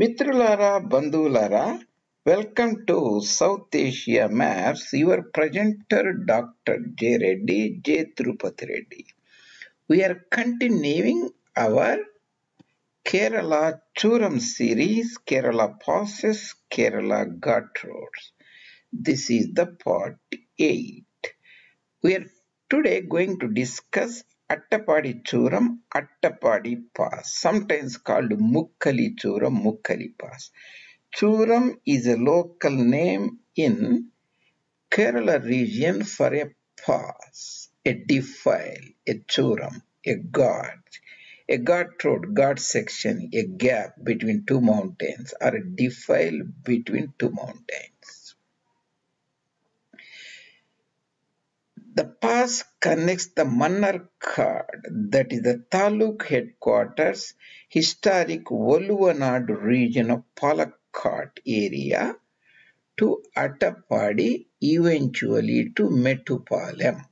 Mitrulara Bandulara, welcome to South Asia Maps, your presenter Dr. J. Reddy, J. Trupath We are continuing our Kerala Churam series, Kerala Passes, Kerala Gut This is the part 8. We are today going to discuss Attapadi Churam, Attapadi Pass, sometimes called Mukkali Churam, Mukkali Pass. Churam is a local name in Kerala region for a pass, a defile, a churam, a gorge, a guard road, guard section, a gap between two mountains or a defile between two mountains. The pass connects the Mannarkad, that is the taluk headquarters, historic Voluvanad region of Palakkad area, to Attappady, eventually to Metupalam,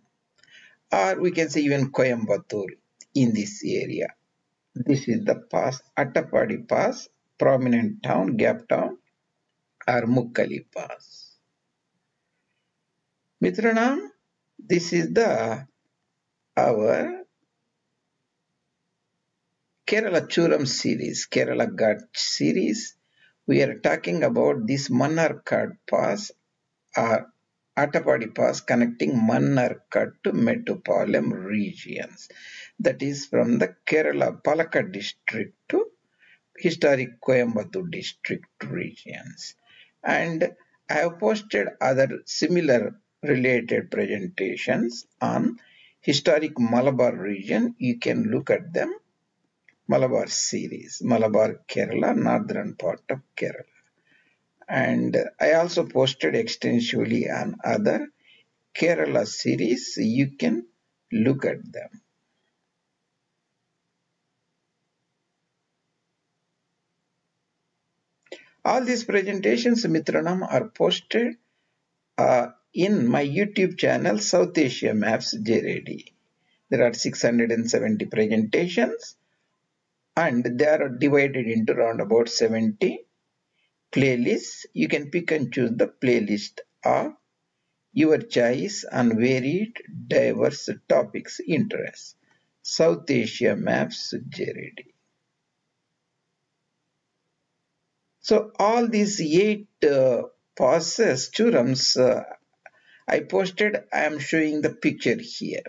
or we can say even Coimbatore in this area. This is the pass, Attappady Pass, prominent town, gap town, or Mukkali Pass. Mitranam, this is the our Kerala Churam series, Kerala Ghat series. We are talking about this Mannarkad pass or Attapadi pass connecting Mannarkad to metropolitan regions. That is from the Kerala Palakkad district to historic Coimbatore district regions. And I have posted other similar related presentations on historic Malabar region. You can look at them. Malabar series, Malabar Kerala, northern part of Kerala. And I also posted extensively on other Kerala series. You can look at them. All these presentations, Mitranam, are posted uh, in my YouTube channel South Asia Maps JRD. There are 670 presentations and they are divided into around about 70 playlists. You can pick and choose the playlist of your choice on varied diverse topics Interest South Asia Maps JRD. So all these eight uh, passes, uh, I posted I am showing the picture here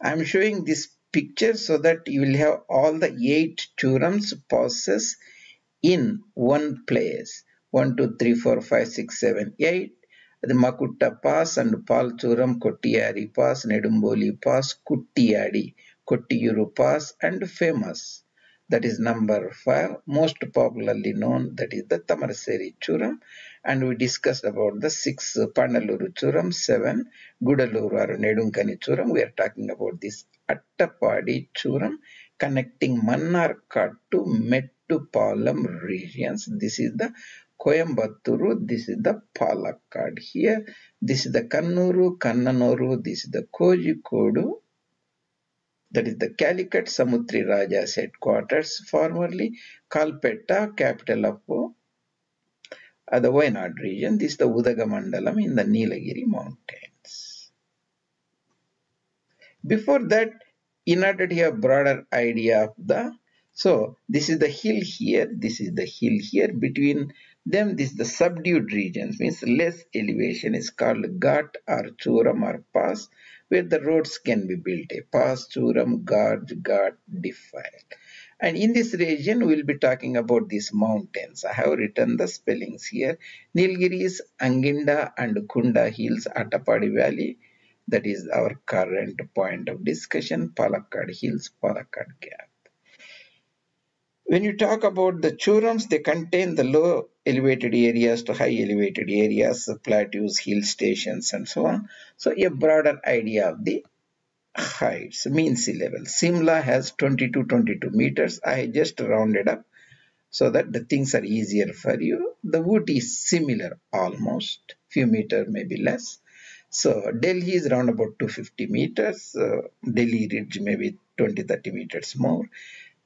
I am showing this picture so that you will have all the eight theorems passes in one place 1 2 3 4 5 6 7 8 the Makutta Pass and Palchuram Kottiyari Pass, Nedumboli Pass, Kuttiyadi, Kottiyuru Pass and Famous that is number 5 most popularly known that is the Tamaraseri Churam and we discussed about the 6 uh, Pandaluru Churam 7 Gudaluru or Nedunkani Churam we are talking about this Attapadi Churam connecting Mannarkad to Mettupalam regions this is the Koyambaturu, this is the Palakkad here, this is the Kannuru, Kannanuru. this is the Kozhikode, that is the Calicut Samutri Raja's headquarters, formerly Kalpetta, capital of uh, the Wayanad region. This is the Udagamandalam in the Nilagiri mountains. Before that, in order to have broader idea of the so this is the hill here, this is the hill here. Between them, this is the subdued regions, means less elevation is called ghat or churam or pass where the roads can be built, a pasturam guard, guard, defile. And in this region, we'll be talking about these mountains. I have written the spellings here. Nilgiris, Anginda and Kunda Hills, Attapadi Valley. That is our current point of discussion, Palakkad Hills, Palakkad Gap. When you talk about the Churams, they contain the low elevated areas to high elevated areas, plateaus, hill stations, and so on. So a broader idea of the heights, mean sea level. Simla has 22, 22 meters. I just rounded up so that the things are easier for you. The wood is similar almost, few meter maybe less. So Delhi is around about 250 meters. Uh, Delhi Ridge maybe 20, 30 meters more.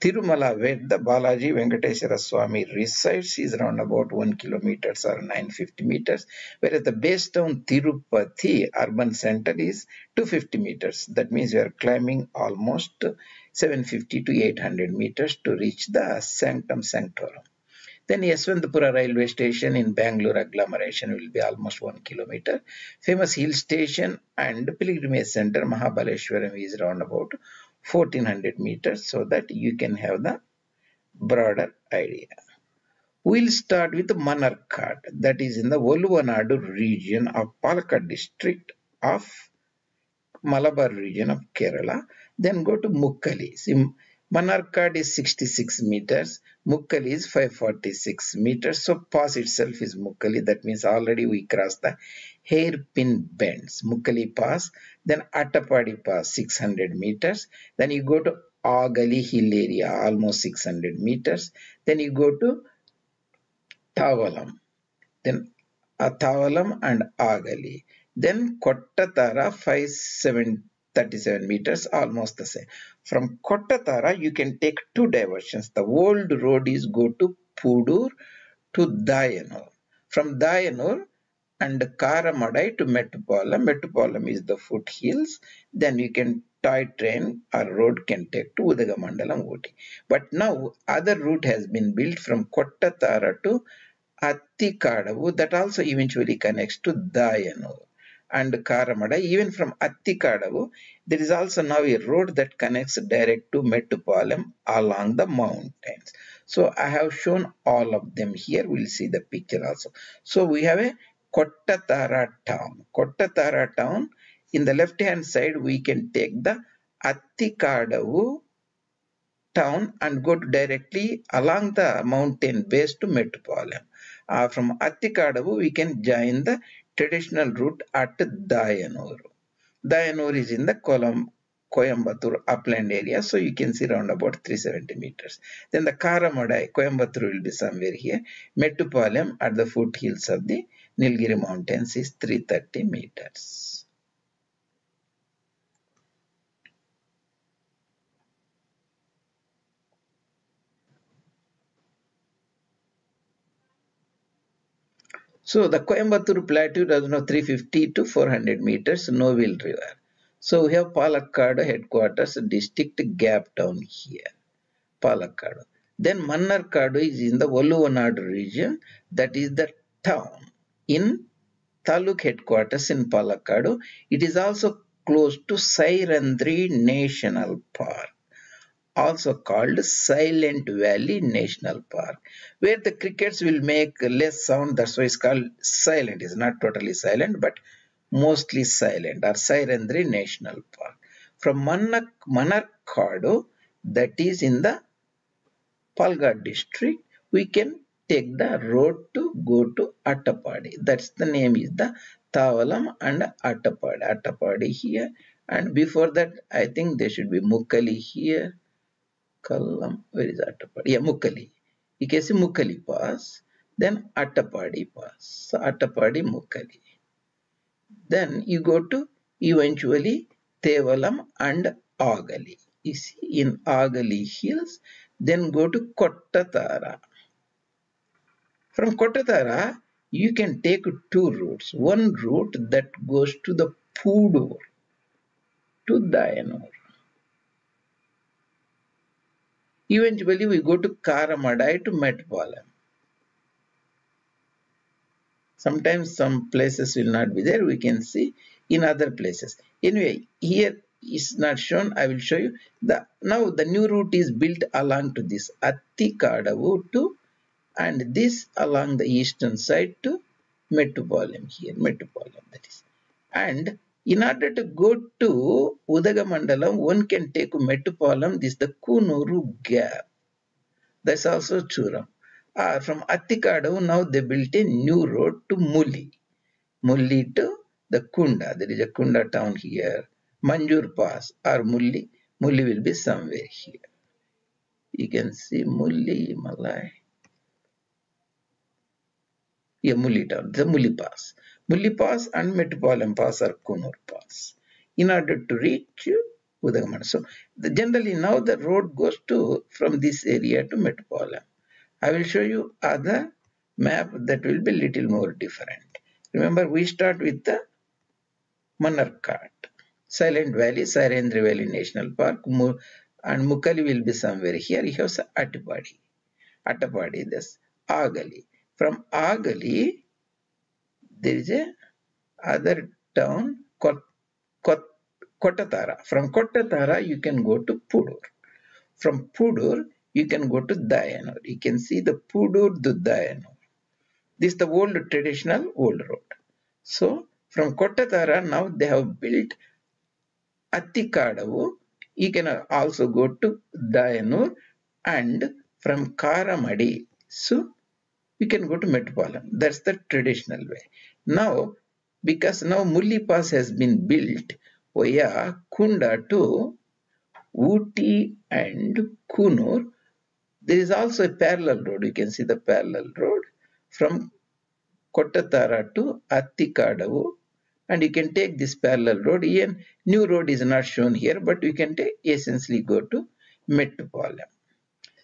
Tirumala, where the Balaji Venkateshwara Swami resides, is around about 1 kilometers or 950 meters, whereas the base town Tirupati urban center is 250 meters. That means you are climbing almost 750 to 800 meters to reach the Sanctum Sanctorum. Then Yeswantpura railway station in Bangalore agglomeration will be almost 1 kilometer. Famous hill station and pilgrimage center Mahabaleshwaram is around about 1400 meters so that you can have the broader idea. We'll start with Manarkad that is in the Oluvanadu region of Palakkad district of Malabar region of Kerala. Then go to Mukkali. See, Manarkad is 66 meters, Mukkali is 546 meters. So pass itself is Mukkali. That means already we crossed the hairpin bends. Mukkali pass, then Attapadi pass 600 meters. Then you go to Agali hill area almost 600 meters. Then you go to Tavalam. Then Thavalam and Agali. Then Kottatara 570 37 meters almost the same from Kottatara you can take two diversions the old road is go to Pudur to Dayanur from Dayanur and Karamadai to Metupalam Metupalam is the foothills then you can toy train or road can take to Udagamandalam Ooty but now other route has been built from Kottatara to Attikadavu that also eventually connects to Dayanur and Karamada, even from Attikadavu, there is also now a road that connects direct to Metupalam along the mountains. So I have shown all of them here. We'll see the picture also. So we have a Kottatara town. Kottatara town, in the left hand side, we can take the Attikadavu town and go directly along the mountain base to Metupalam. Uh, from Attikadavu, we can join the traditional route at Dayanur. Dayanur is in the column Coimbatore upland area, so you can see around about 370 meters. Then the Karamadai, Coimbatore will be somewhere here. Metupalayam at the foothills of the Nilgiri mountains is 330 meters. So the Coimbatore Plateau does not 350 to 400 meters, Noville River. So we have Palakkad headquarters district gap down here, Palakkad. Then Mannarkadu is in the Oluvanadu region, that is the town in Taluk headquarters in Palakkadu. It is also close to Sairandri National Park also called Silent Valley National Park, where the crickets will make less sound. That's why it's called silent. It's not totally silent, but mostly silent, or Sairendri National Park. From Manarkadu, that is in the Palgar district, we can take the road to go to Attapadi. That's the name is the Tavalam and Attapadi. Attapadi here. And before that, I think there should be Mukali here Kallam, where is Attapadi? Yeah, Mukkali. You can see Mukkali pass, then Attapadi pass. So Attapadi, Mukkali. Then you go to eventually Tevalam and Agali. You see in Agali hills, then go to Kottatara. From Kottatara, you can take two routes. One route that goes to the Pudur, to Dayanur Eventually, we go to Karamadai to Metpalam. Sometimes some places will not be there. We can see in other places. Anyway, here is not shown. I will show you. the Now, the new route is built along to this Attikadavu to and this along the eastern side to Metupalam here. Metupalam that is. And in order to go to Udagamandalam, one can take Metupalam, this is the Kunuru gap. That's also Churam. Ah, from Attikadu, now they built a new road to Muli. Muli to the Kunda. There is a Kunda town here. Manjur Pass or Mulli. Mulli will be somewhere here. You can see Mulli, Malay. Yeah, Mulli town. The Mulli Pass. Milli Pass and Metropolitan Pass or Kunur Pass in order to reach Udagamana. So the, generally now the road goes to from this area to Metropolitan. I will show you other map that will be little more different. Remember we start with the Manarkat, Silent Valley, Sairendra Valley National Park and Mukali will be somewhere here. You have Attapadi. Attapadi, this Agali. From Agali, there is a other town Kot, From Kotatara, you can go to Pudur. From Pudur, you can go to Dayanur. You can see the Pudur to Dayanur. This is the old traditional old road. So from Kotatara, now they have built Attikadavu. You can also go to Dayanur and from Karamadi. So you can go to Metupalam. That's the traditional way. Now, because now Mulli Pass has been built via Kunda to Uti and Kunur, there is also a parallel road. You can see the parallel road from Kottatara to Attikadavu and you can take this parallel road. Even new road is not shown here, but you can take, essentially go to Metupalam.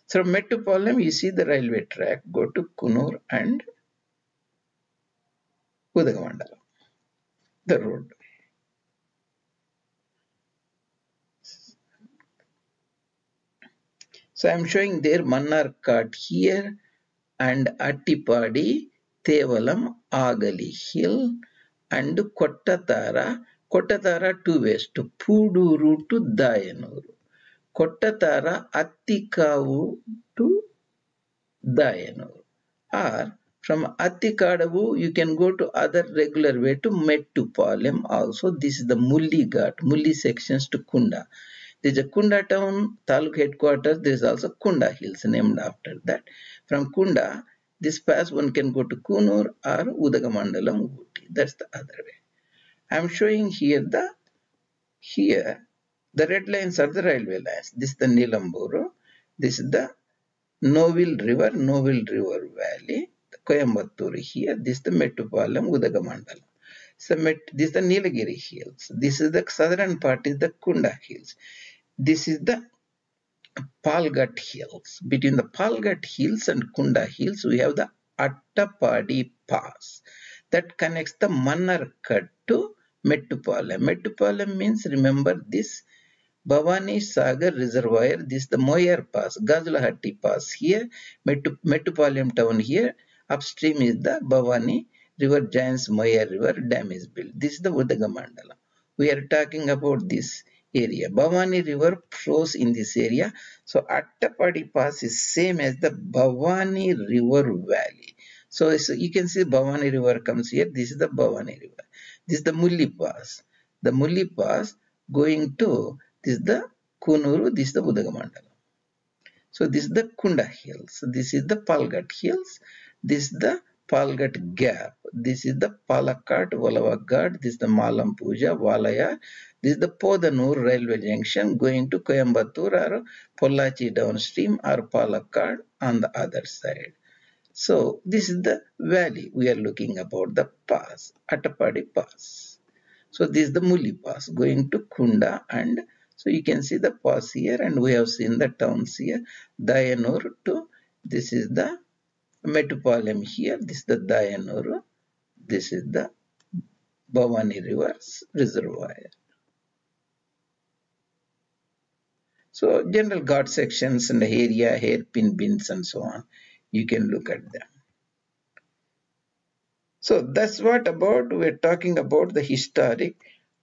So Metupalam, you see the railway track, go to Kunur and here and Attappadi to west Pudur to Dayanur Kottara Attikavu to Dayanur or From Attikadavu, you can go to other regular way to Mettupalem. also. This is the Mulli Ghat, Mulli sections to Kunda. There's a Kunda town, Taluk headquarters. There's also Kunda hills named after that. From Kunda, this pass one can go to Kunur or Udagamandalam Uti. That's the other way. I'm showing here the, here, the red lines are the railway lines. This is the Nilamburu. This is the Novil River, Novil River Valley. Coimbatore. Here, this is the Metupalam Udagamandalam. So, this is the Nilagiri Hills. This is the southern part is the Kunda Hills. This is the Palgat Hills. Between the Palgat Hills and Kunda Hills, we have the Attapadi Pass that connects the Manarkat to Metupalam. Metupalam means, remember this, Bhavani Sagar Reservoir, this is the Moyer Pass, Gazulahatti Pass here, Metupalam town here, Upstream is the Bhavani River Giants Maya River Dam is built. This is the Udaga Mandala. We are talking about this area. Bhavani River flows in this area. So Attapadi Pass is same as the Bhavani River Valley. So, so you can see Bhavani River comes here. This is the Bhavani River. This is the Mulli Pass. The Mulli Pass going to this is the Kunuru. This is the Udaga Mandala. So this is the Kunda Hills. This is the Palgat Hills this is the Palgat gap. This is the Palakkad Valavakkad. This is the Malampuja Valaya. This is the Podanur railway junction going to Coimbatore or Pollachi downstream or Palakkad on the other side. So this is the valley we are looking about the pass, Attapadi Pass. So this is the Muli Pass going to Kunda and so you can see the pass here and we have seen the towns here. Dayanur to this is the Metupalem here, this is the Dayanuru, this is the Bhavani River Reservoir. So general guard sections and area, hairpin bins and so on, you can look at them. So that's what about, we're talking about the historic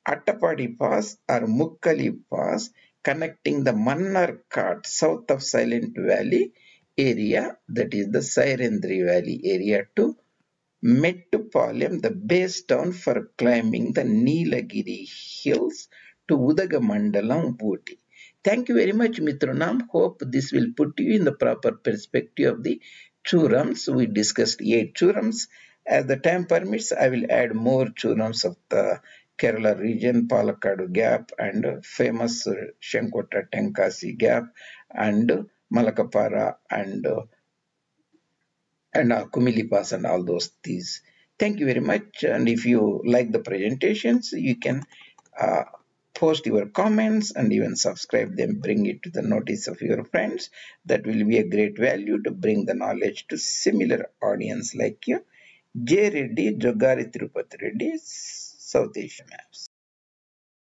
Attapadi Pass or Mukkali Pass connecting the Mannar Ghat south of Silent Valley area that is the Sairendri Valley area to Metupalayam, the base town for climbing the Nilagiri hills to Udagamandalam, Ooty. Thank you very much Mitronam. Hope this will put you in the proper perspective of the churams. We discussed eight churams. As the time permits, I will add more churams of the Kerala region, Palakkad Gap and famous Shankota Tenkasi Gap and Malakapara and uh, and uh, Kumilipas and all those these. Thank you very much. And if you like the presentations, you can uh, post your comments and even subscribe them. Bring it to the notice of your friends. That will be a great value to bring the knowledge to similar audience like you. J. Reddy, Jogari Tirupati Reddy, South Asia Maps.